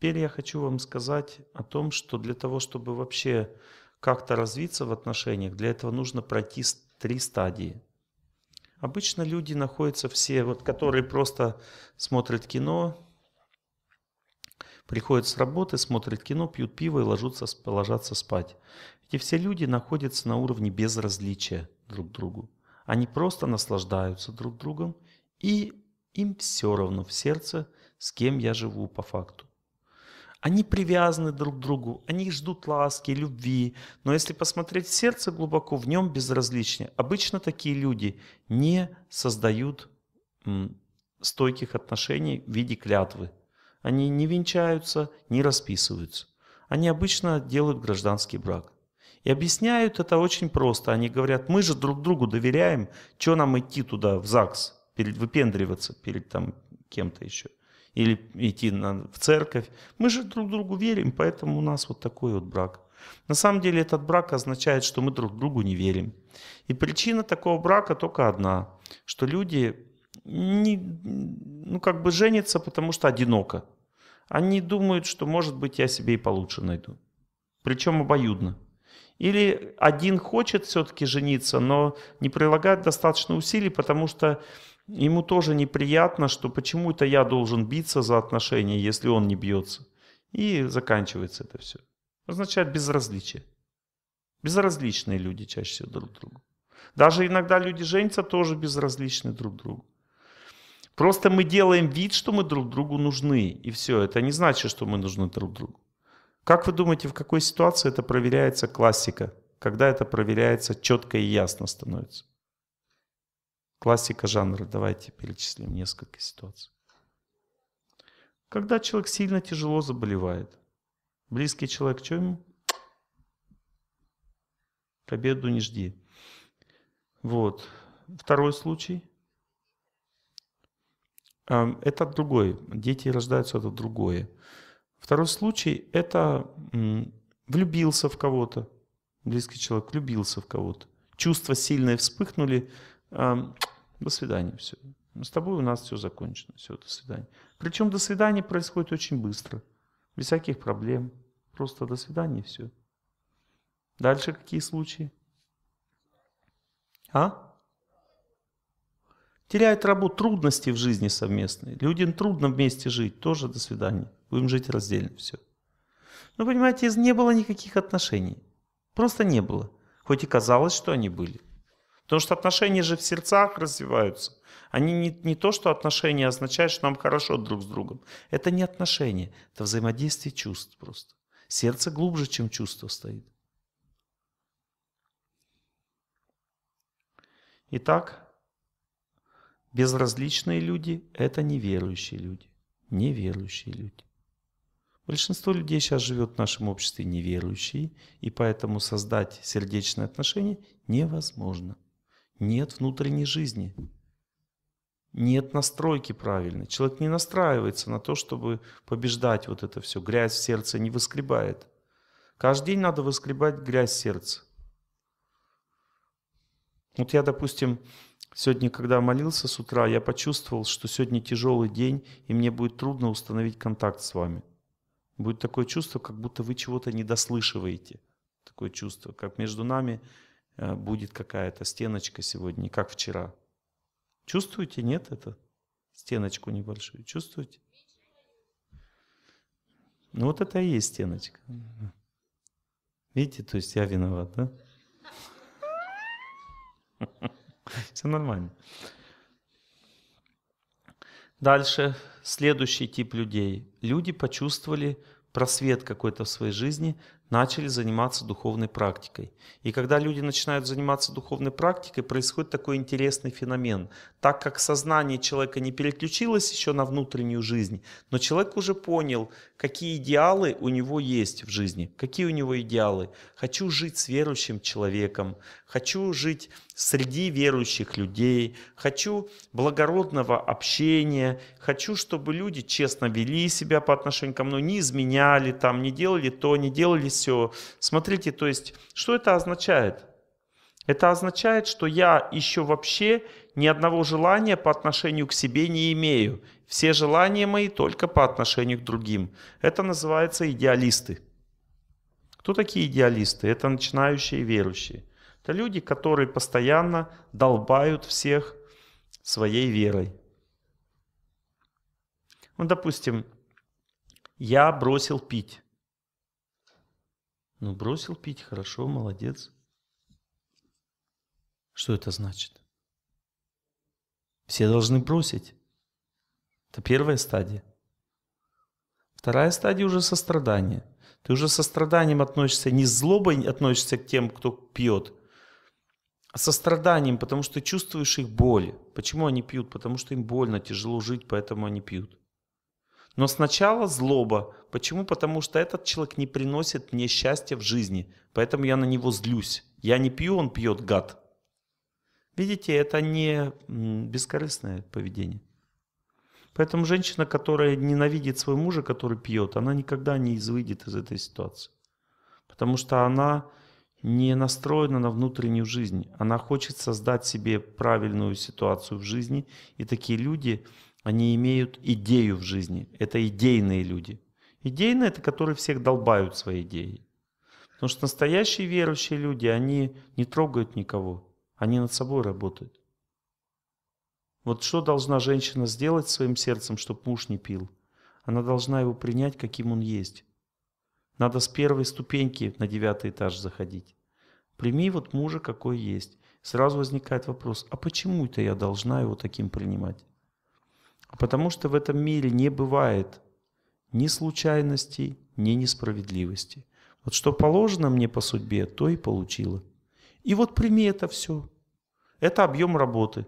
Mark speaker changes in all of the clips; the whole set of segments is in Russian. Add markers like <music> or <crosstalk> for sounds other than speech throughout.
Speaker 1: Теперь я хочу вам сказать о том, что для того, чтобы вообще как-то развиться в отношениях, для этого нужно пройти три стадии. Обычно люди находятся все, вот, которые просто смотрят кино, приходят с работы, смотрят кино, пьют пиво и ложатся, ложатся спать. Эти все люди находятся на уровне безразличия друг к другу. Они просто наслаждаются друг другом, и им все равно в сердце, с кем я живу по факту. Они привязаны друг к другу, они ждут ласки, любви. Но если посмотреть в сердце глубоко, в нем безразличие. Обычно такие люди не создают стойких отношений в виде клятвы. Они не венчаются, не расписываются. Они обычно делают гражданский брак. И объясняют это очень просто. Они говорят, мы же друг другу доверяем, что нам идти туда, в ЗАГС, перед, выпендриваться перед там кем-то еще или идти на, в церковь. Мы же друг другу верим, поэтому у нас вот такой вот брак. На самом деле этот брак означает, что мы друг другу не верим. И причина такого брака только одна, что люди не, ну как бы женятся, потому что одиноко. Они думают, что может быть я себе и получше найду. Причем обоюдно. Или один хочет все-таки жениться, но не прилагает достаточно усилий, потому что Ему тоже неприятно, что почему-то я должен биться за отношения, если он не бьется. И заканчивается это все. Означает безразличие. Безразличные люди чаще всего друг другу. Даже иногда люди женятся тоже безразличны друг другу. Просто мы делаем вид, что мы друг другу нужны, и все. Это не значит, что мы нужны друг другу. Как вы думаете, в какой ситуации это проверяется классика? Когда это проверяется четко и ясно становится? Классика жанра. Давайте перечислим несколько ситуаций. Когда человек сильно тяжело заболевает, близкий человек, что ему? К не жди. Вот. Второй случай. Это другой. Дети рождаются, это другое. Второй случай – это влюбился в кого-то. Близкий человек влюбился в кого-то. Чувства сильные вспыхнули, до свидания, все. Ну, с тобой у нас все закончено, все, до свидания. Причем до свидания происходит очень быстро, без всяких проблем. Просто до свидания, все. Дальше какие случаи? А? Теряют работу, трудности в жизни совместные. Людям трудно вместе жить, тоже до свидания. Будем жить раздельно, все. Ну, понимаете, не было никаких отношений. Просто не было. Хоть и казалось, что они были. Потому что отношения же в сердцах развиваются. Они не, не то, что отношения означают, что нам хорошо друг с другом. Это не отношения, это взаимодействие чувств просто. Сердце глубже, чем чувство стоит. Итак, безразличные люди – это неверующие люди. Неверующие люди. Большинство людей сейчас живет в нашем обществе неверующие, и поэтому создать сердечные отношения невозможно. Нет внутренней жизни. Нет настройки правильной. Человек не настраивается на то, чтобы побеждать вот это все. Грязь в сердце не выскребает. Каждый день надо выскребать грязь сердца. Вот я, допустим, сегодня, когда молился с утра, я почувствовал, что сегодня тяжелый день, и мне будет трудно установить контакт с вами. Будет такое чувство, как будто вы чего-то не дослышиваете, Такое чувство, как между нами Э, будет какая-то стеночка сегодня, как вчера. Чувствуете, нет, это? Стеночку небольшую. Чувствуете? Ну вот это и есть стеночка. Видите, то есть я виноват, да? <laughs> Все нормально. Дальше, следующий тип людей. Люди почувствовали просвет какой-то в своей жизни, начали заниматься духовной практикой. И когда люди начинают заниматься духовной практикой, происходит такой интересный феномен. Так как сознание человека не переключилось еще на внутреннюю жизнь, но человек уже понял, какие идеалы у него есть в жизни, какие у него идеалы. Хочу жить с верующим человеком, хочу жить среди верующих людей, хочу благородного общения, хочу, чтобы люди честно вели себя по отношению ко мной, не изменяли там, не делали то, не делали все. Смотрите, то есть, что это означает? Это означает, что я еще вообще ни одного желания по отношению к себе не имею. Все желания мои только по отношению к другим. Это называется идеалисты. Кто такие идеалисты? Это начинающие верующие. Это люди, которые постоянно долбают всех своей верой. Ну, допустим, я бросил пить. Ну, бросил пить, хорошо, молодец. Что это значит? Все должны бросить. Это первая стадия. Вторая стадия уже сострадание. Ты уже состраданием относишься, не с злобой относишься к тем, кто пьет, а состраданием, потому что чувствуешь их боль. Почему они пьют? Потому что им больно, тяжело жить, поэтому они пьют. Но сначала злоба. Почему? Потому что этот человек не приносит мне счастья в жизни. Поэтому я на него злюсь. Я не пью, он пьет, гад. Видите, это не бескорыстное поведение. Поэтому женщина, которая ненавидит своего мужа, который пьет, она никогда не выйдет из этой ситуации. Потому что она не настроена на внутреннюю жизнь. Она хочет создать себе правильную ситуацию в жизни. И такие люди, они имеют идею в жизни. Это идейные люди. Идейные – это которые всех долбают своей идеей. Потому что настоящие верующие люди, они не трогают никого. Они над собой работают. Вот что должна женщина сделать своим сердцем, чтобы муж не пил? Она должна его принять, каким он есть. Надо с первой ступеньки на девятый этаж заходить. Прими вот мужа, какой есть. Сразу возникает вопрос, а почему это я должна его таким принимать? Потому что в этом мире не бывает ни случайностей, ни несправедливости. Вот что положено мне по судьбе, то и получила. И вот прими это все. Это объем работы.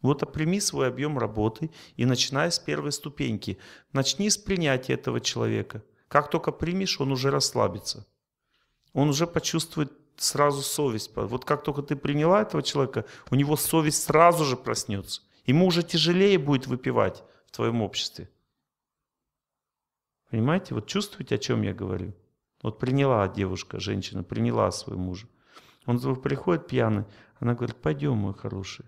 Speaker 1: Вот прими свой объем работы и начинай с первой ступеньки. Начни с принятия этого человека. Как только примешь, он уже расслабится. Он уже почувствует сразу совесть. Вот как только ты приняла этого человека, у него совесть сразу же проснется. Ему уже тяжелее будет выпивать в твоем обществе. Понимаете, вот чувствуете, о чем я говорю? Вот приняла девушка, женщина, приняла своего мужа. Он приходит пьяный, она говорит, пойдем, мой хороший.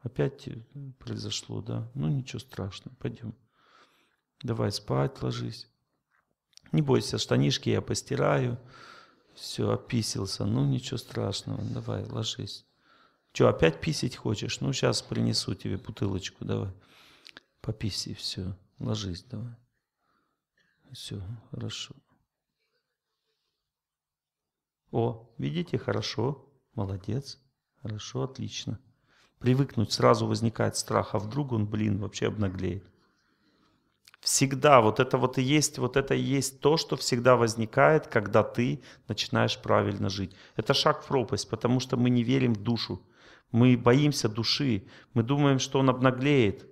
Speaker 1: Опять э, произошло, да? Ну ничего страшного, пойдем. Давай спать ложись. Не бойся, штанишки я постираю. Все, описился. Ну ничего страшного, давай ложись. Что опять писить хочешь? Ну, сейчас принесу тебе бутылочку, давай. Пописи, все. Ложись, давай. Все, хорошо. О, видите, хорошо, молодец, хорошо, отлично. Привыкнуть сразу возникает страх, а вдруг он, блин, вообще обнаглеет. Всегда, вот это вот и есть, вот это и есть то, что всегда возникает, когда ты начинаешь правильно жить. Это шаг в пропасть, потому что мы не верим в душу. Мы боимся души, мы думаем, что он обнаглеет.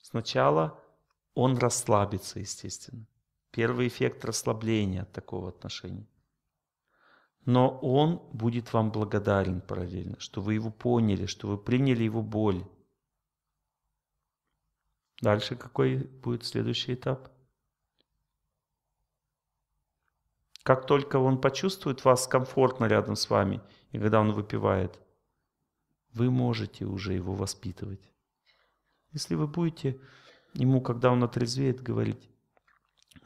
Speaker 1: Сначала он расслабится, естественно. Первый эффект расслабления от такого отношения. Но он будет вам благодарен параллельно, что вы его поняли, что вы приняли его боль. Дальше какой будет следующий этап? Как только он почувствует вас комфортно рядом с вами, и когда он выпивает, вы можете уже его воспитывать. Если вы будете ему, когда он отрезвеет, говорить,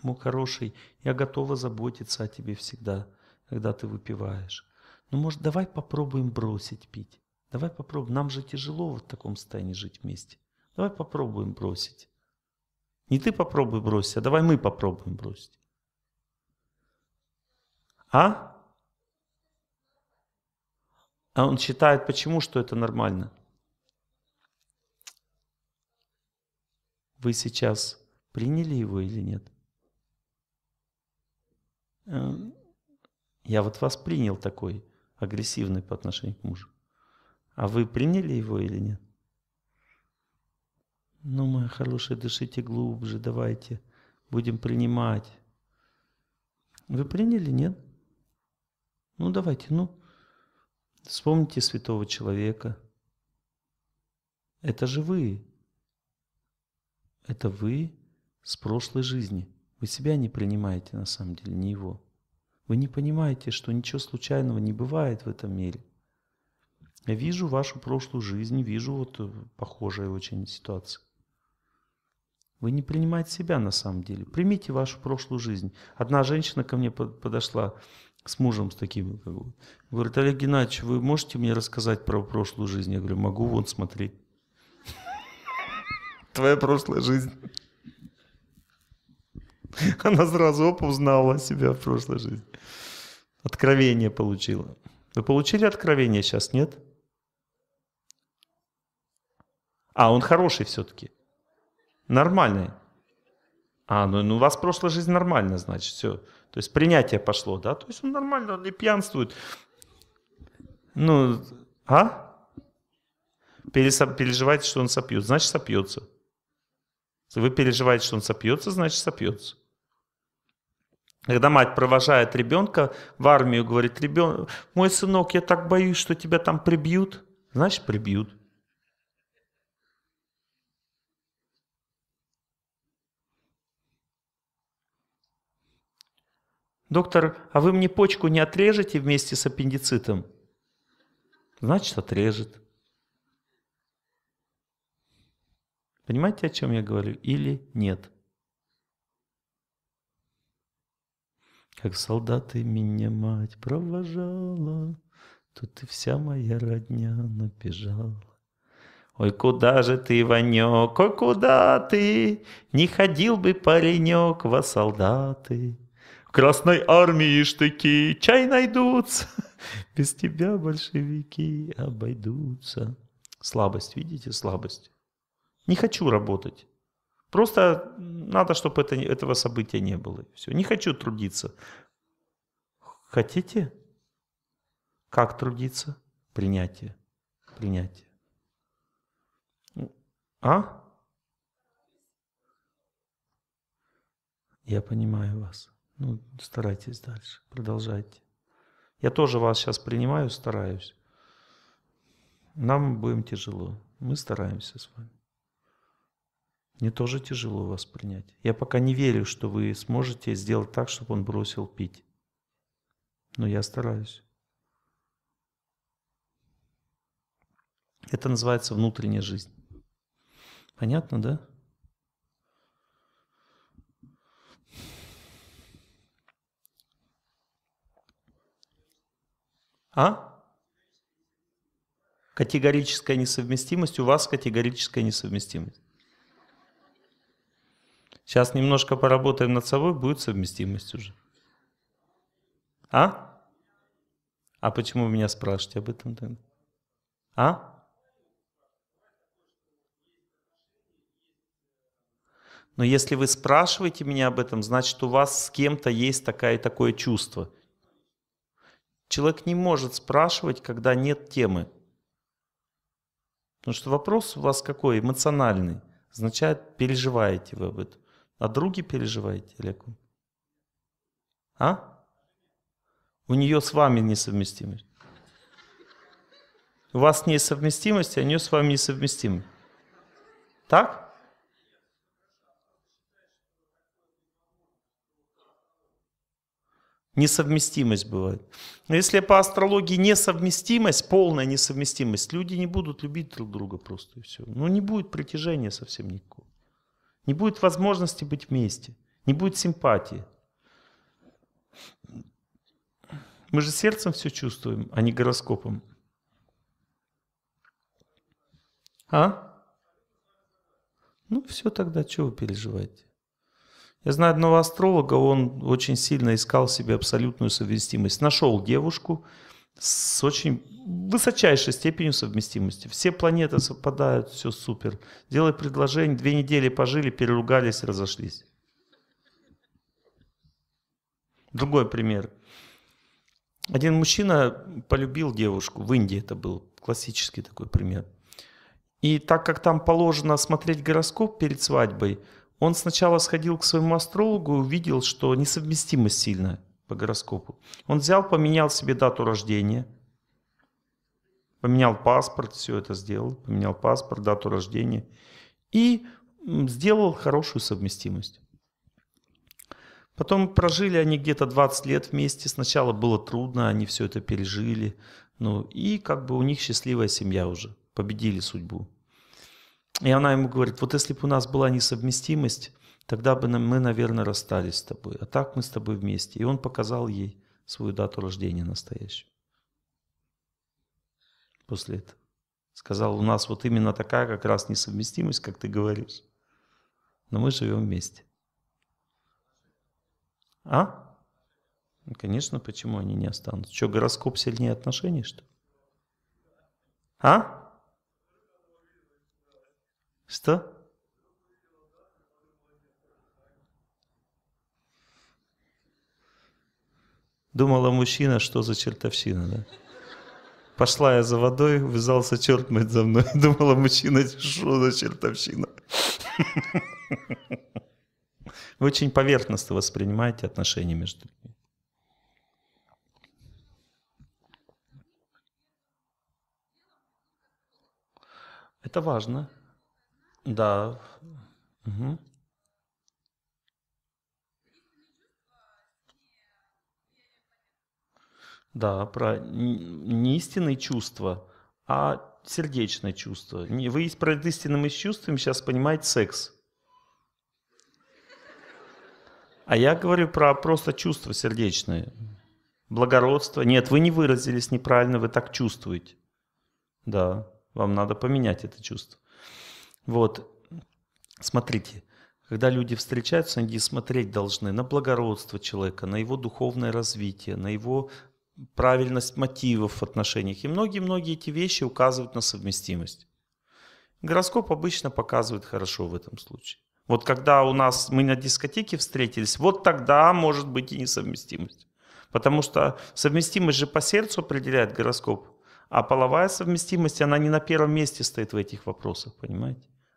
Speaker 1: мой хороший, я готова заботиться о тебе всегда, когда ты выпиваешь. Ну, может, давай попробуем бросить пить. Давай попробуем. Нам же тяжело в таком состоянии жить вместе. Давай попробуем бросить. Не ты попробуй бросить, а давай мы попробуем бросить. А? А он считает, почему, что это нормально. Вы сейчас приняли его или нет? Эм, я вот вас принял такой, агрессивный по отношению к мужу. А вы приняли его или нет? Ну, моя хорошая, дышите глубже, давайте. Будем принимать. Вы приняли, нет? Ну давайте, ну, вспомните святого человека. Это же вы. Это вы с прошлой жизни. Вы себя не принимаете на самом деле, не его. Вы не понимаете, что ничего случайного не бывает в этом мире. Я вижу вашу прошлую жизнь, вижу вот э, похожие очень ситуации. Вы не принимаете себя на самом деле. Примите вашу прошлую жизнь. Одна женщина ко мне подошла, с мужем, с таким. Как бы. Говорит, Олег Геннадьевич, вы можете мне рассказать про прошлую жизнь? Я говорю, могу, вон, смотри. <laughs> Твоя прошлая жизнь. <laughs> Она сразу оп, узнала себя в прошлой жизни. Откровение получила. Вы получили откровение сейчас, нет? А, он хороший все-таки. Нормальный. А, ну, ну у вас прошлая жизнь нормальная, значит, все. То есть принятие пошло, да? То есть он нормально, он не пьянствует. Ну, а? Переживаете, что он сопьет, значит сопьется. Если вы переживаете, что он сопьется, значит сопьется. Когда мать провожает ребенка в армию, говорит, ребенок, мой сынок, я так боюсь, что тебя там прибьют. Значит, прибьют. «Доктор, а вы мне почку не отрежете вместе с аппендицитом?» «Значит, отрежет». Понимаете, о чем я говорю? Или нет? Как солдаты меня мать провожала, Тут и вся моя родня набежала. Ой, куда же ты, Ванек, ой, куда ты? Не ходил бы паренек во солдаты. Красной армии штыки, чай найдутся. <laughs> Без тебя большевики обойдутся. Слабость, видите, слабость. Не хочу работать. Просто надо, чтобы это, этого события не было. Все. Не хочу трудиться. Хотите? Как трудиться? Принятие. Принятие. А? Я понимаю вас. Ну, старайтесь дальше, продолжайте. Я тоже вас сейчас принимаю, стараюсь. Нам будем тяжело. Мы стараемся с вами. Мне тоже тяжело вас принять. Я пока не верю, что вы сможете сделать так, чтобы он бросил пить. Но я стараюсь. Это называется внутренняя жизнь. Понятно, да? А? Категорическая несовместимость, у вас категорическая несовместимость. Сейчас немножко поработаем над собой, будет совместимость уже. А? А почему вы меня спрашиваете об этом тогда? А? Но если вы спрашиваете меня об этом, значит у вас с кем-то есть такая, такое чувство – Человек не может спрашивать, когда нет темы. Потому что вопрос у вас какой? Эмоциональный. Означает, переживаете вы об этом. А друге переживаете или А? У нее с вами несовместимость. У вас несовместимость, а у нее с вами несовместимость. Так? Несовместимость бывает. Но если по астрологии несовместимость, полная несовместимость, люди не будут любить друг друга просто и все. Ну не будет притяжения совсем никакого. Не будет возможности быть вместе. Не будет симпатии. Мы же сердцем все чувствуем, а не гороскопом. А? Ну все тогда, чего вы переживаете? Я знаю одного астролога, он очень сильно искал себе абсолютную совместимость. Нашел девушку с очень высочайшей степенью совместимости. Все планеты совпадают, все супер. Делай предложение, две недели пожили, переругались, разошлись. Другой пример. Один мужчина полюбил девушку, в Индии это был классический такой пример. И так как там положено смотреть гороскоп перед свадьбой – он сначала сходил к своему астрологу и увидел, что несовместимость сильная по гороскопу. Он взял, поменял себе дату рождения, поменял паспорт, все это сделал, поменял паспорт, дату рождения и сделал хорошую совместимость. Потом прожили они где-то 20 лет вместе. Сначала было трудно, они все это пережили. Ну и как бы у них счастливая семья уже. Победили судьбу. И она ему говорит, вот если бы у нас была несовместимость, тогда бы мы, наверное, расстались с тобой. А так мы с тобой вместе. И он показал ей свою дату рождения настоящую. После этого. Сказал, у нас вот именно такая как раз несовместимость, как ты говоришь. Но мы живем вместе. А? Ну, конечно, почему они не останутся? Что, гороскоп сильнее отношений, что ли? А? Что? Думала мужчина, что за чертовщина, да? Пошла я за водой, вязался черт мать за мной. <laughs> Думала мужчина, что за чертовщина. Вы очень поверхностно воспринимаете отношения между людьми. Это важно. Да. Мгм. Да, про н- не истинные чувства, а сердечное чувство. Не- Вы из- под истинными чувствами сейчас понимаете секс. А я говорю про просто чувства сердечные. Благородство. Нет, вы не выразились неправильно, вы так чувствуете. Да, вам надо поменять это чувство. Вот, смотрите, когда люди встречаются, они смотреть должны на благородство человека, на его духовное развитие, на его правильность мотивов в отношениях. И многие-многие эти вещи указывают на совместимость. Гороскоп обычно показывает хорошо в этом случае. Вот когда у нас мы на дискотеке встретились, вот тогда может быть и несовместимость. Потому что совместимость же по сердцу определяет гороскоп, а половая совместимость, она не на первом месте стоит в этих вопросах, понимаете?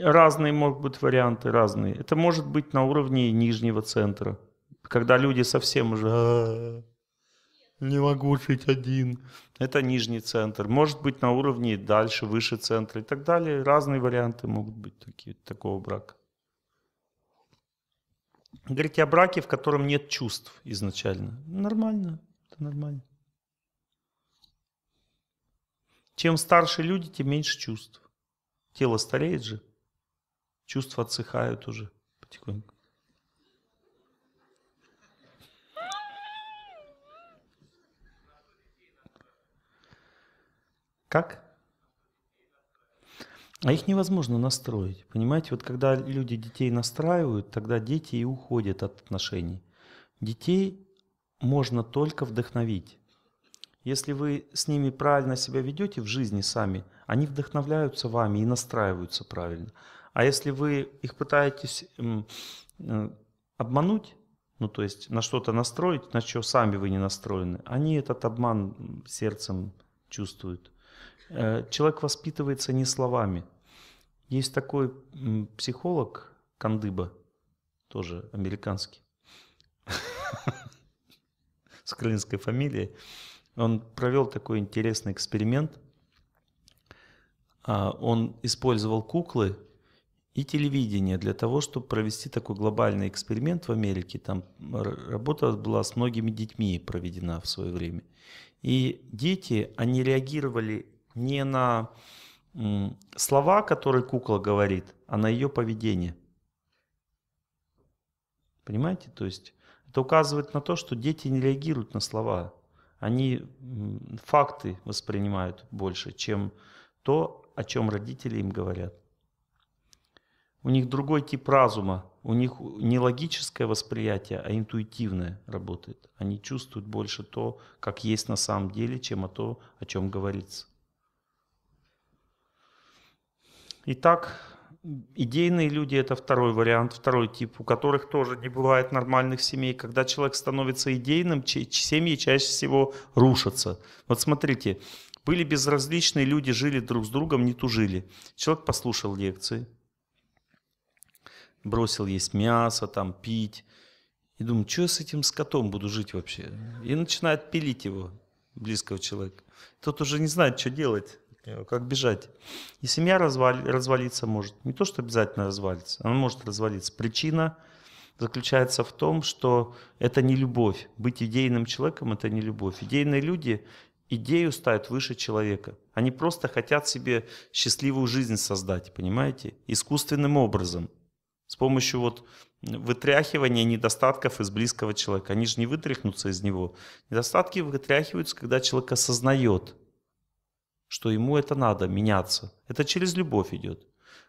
Speaker 1: Разные могут быть варианты, разные. Это может быть на уровне нижнего центра, когда люди совсем уже «А, не могу жить один. Это нижний центр. Может быть на уровне дальше, выше центра и так далее. Разные варианты могут быть такие, такого брака. Говорите о браке, в котором нет чувств изначально. Нормально, это нормально. Чем старше люди, тем меньше чувств. Тело стареет же чувства отсыхают уже потихоньку. Как? А их невозможно настроить. Понимаете, вот когда люди детей настраивают, тогда дети и уходят от отношений. Детей можно только вдохновить. Если вы с ними правильно себя ведете в жизни сами, они вдохновляются вами и настраиваются правильно. А если вы их пытаетесь э, обмануть, ну то есть на что-то настроить, на что сами вы не настроены, они этот обман сердцем чувствуют. Э, человек воспитывается не словами. Есть такой психолог Кандыба, тоже американский, <laughs> с крыльской фамилией. Он провел такой интересный эксперимент. А, он использовал куклы и телевидение для того, чтобы провести такой глобальный эксперимент в Америке. Там работа была с многими детьми проведена в свое время. И дети, они реагировали не на слова, которые кукла говорит, а на ее поведение. Понимаете? То есть это указывает на то, что дети не реагируют на слова. Они факты воспринимают больше, чем то, о чем родители им говорят. У них другой тип разума. У них не логическое восприятие, а интуитивное работает. Они чувствуют больше то, как есть на самом деле, чем о то, о чем говорится. Итак, идейные люди – это второй вариант, второй тип, у которых тоже не бывает нормальных семей. Когда человек становится идейным, семьи чаще всего рушатся. Вот смотрите, были безразличные люди, жили друг с другом, не тужили. Человек послушал лекции – бросил есть мясо, там, пить. И думаю, что я с этим скотом буду жить вообще? И начинает пилить его, близкого человека. Тот уже не знает, что делать, э, как бежать. И семья развали, развалиться может. Не то, что обязательно развалится, она может развалиться. Причина заключается в том, что это не любовь. Быть идейным человеком – это не любовь. Идейные люди идею ставят выше человека. Они просто хотят себе счастливую жизнь создать, понимаете, искусственным образом – с помощью вот вытряхивания недостатков из близкого человека. Они же не вытряхнутся из него. Недостатки вытряхиваются, когда человек осознает, что ему это надо, меняться. Это через любовь идет.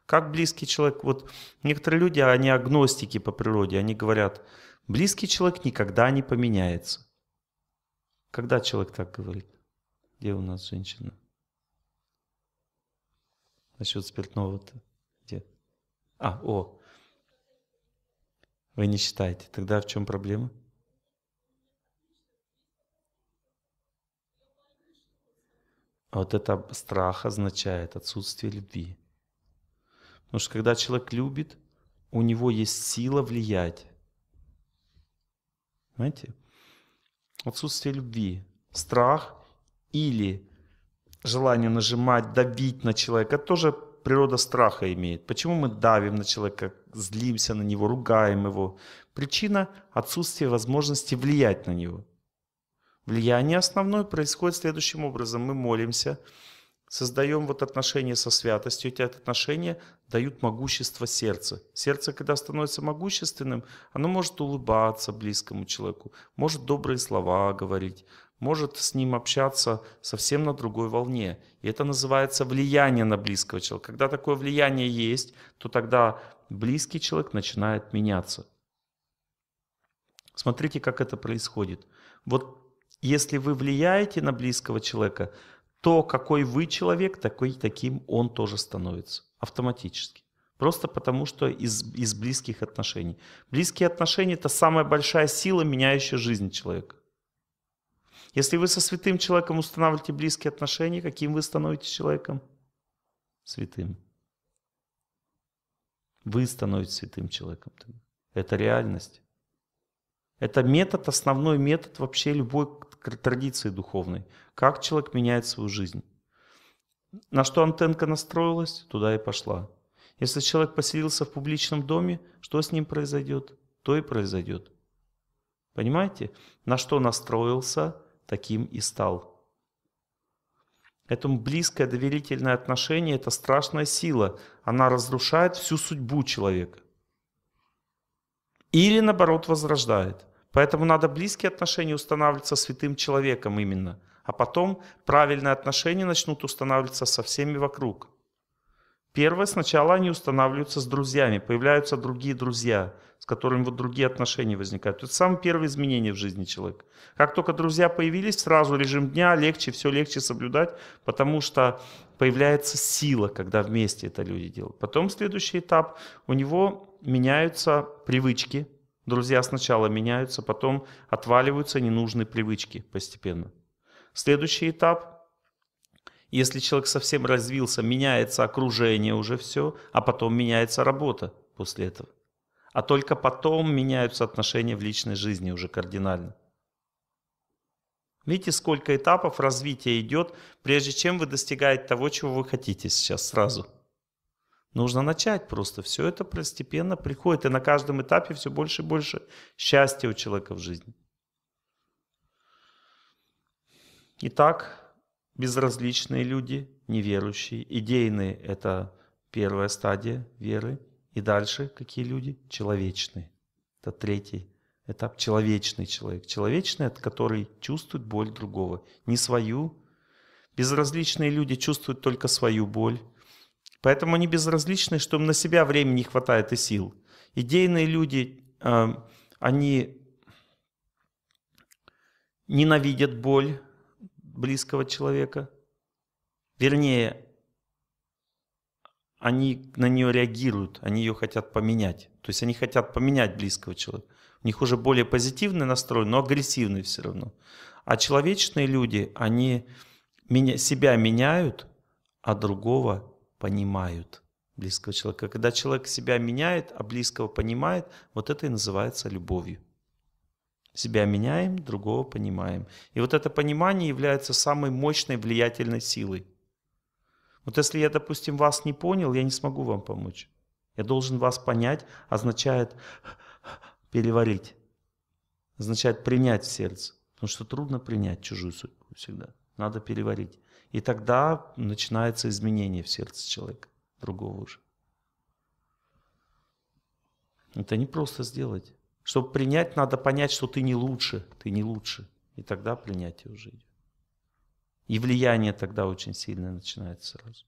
Speaker 1: Как близкий человек, вот некоторые люди, они агностики по природе, они говорят, близкий человек никогда не поменяется. Когда человек так говорит? Где у нас женщина? Насчет спиртного-то. Где? А, о, вы не считаете. Тогда в чем проблема? вот это страх означает отсутствие любви. Потому что когда человек любит, у него есть сила влиять. Понимаете? Отсутствие любви, страх или желание нажимать, давить на человека, тоже природа страха имеет. Почему мы давим на человека, злимся на него, ругаем его? Причина – отсутствие возможности влиять на него. Влияние основное происходит следующим образом. Мы молимся, создаем вот отношения со святостью, эти отношения дают могущество сердца. Сердце, когда становится могущественным, оно может улыбаться близкому человеку, может добрые слова говорить, может с ним общаться совсем на другой волне. И это называется влияние на близкого человека. Когда такое влияние есть, то тогда близкий человек начинает меняться. Смотрите, как это происходит. Вот если вы влияете на близкого человека, то какой вы человек, такой, таким он тоже становится автоматически. Просто потому, что из, из близких отношений. Близкие отношения – это самая большая сила, меняющая жизнь человека. Если вы со святым человеком устанавливаете близкие отношения, каким вы становитесь человеком? Святым. Вы становитесь святым человеком. Это реальность. Это метод, основной метод вообще любой традиции духовной. Как человек меняет свою жизнь. На что антенка настроилась, туда и пошла. Если человек поселился в публичном доме, что с ним произойдет? То и произойдет. Понимаете? На что настроился, таким и стал. Этому близкое доверительное отношение – это страшная сила. Она разрушает всю судьбу человека. Или, наоборот, возрождает. Поэтому надо близкие отношения устанавливать со святым человеком именно. А потом правильные отношения начнут устанавливаться со всеми вокруг. Первое, сначала они устанавливаются с друзьями, появляются другие друзья, с которыми вот другие отношения возникают. Это самое первое изменение в жизни человека. Как только друзья появились, сразу режим дня легче, все легче соблюдать, потому что появляется сила, когда вместе это люди делают. Потом следующий этап, у него меняются привычки. Друзья сначала меняются, потом отваливаются ненужные привычки постепенно. Следующий этап если человек совсем развился, меняется окружение уже все, а потом меняется работа после этого. А только потом меняются отношения в личной жизни уже кардинально. Видите, сколько этапов развития идет, прежде чем вы достигаете того, чего вы хотите сейчас сразу. Нужно начать просто. Все это постепенно приходит. И на каждом этапе все больше и больше счастья у человека в жизни. Итак, безразличные люди, неверующие. Идейные – это первая стадия веры. И дальше какие люди? Человечные. Это третий этап. Человечный человек. Человечный – это который чувствует боль другого. Не свою. Безразличные люди чувствуют только свою боль. Поэтому они безразличны, что им на себя времени не хватает и сил. Идейные люди, э, они ненавидят боль, близкого человека. Вернее, они на нее реагируют, они ее хотят поменять. То есть они хотят поменять близкого человека. У них уже более позитивный настрой, но агрессивный все равно. А человечные люди, они меня, себя меняют, а другого понимают, близкого человека. Когда человек себя меняет, а близкого понимает, вот это и называется любовью. Себя меняем, другого понимаем. И вот это понимание является самой мощной влиятельной силой. Вот если я, допустим, вас не понял, я не смогу вам помочь. Я должен вас понять, означает переварить, означает принять в сердце. Потому что трудно принять чужую судьбу всегда. Надо переварить. И тогда начинается изменение в сердце человека, другого уже. Это не просто сделать. Чтобы принять, надо понять, что ты не лучше, ты не лучше. И тогда принятие уже идет. И влияние тогда очень сильное начинается сразу.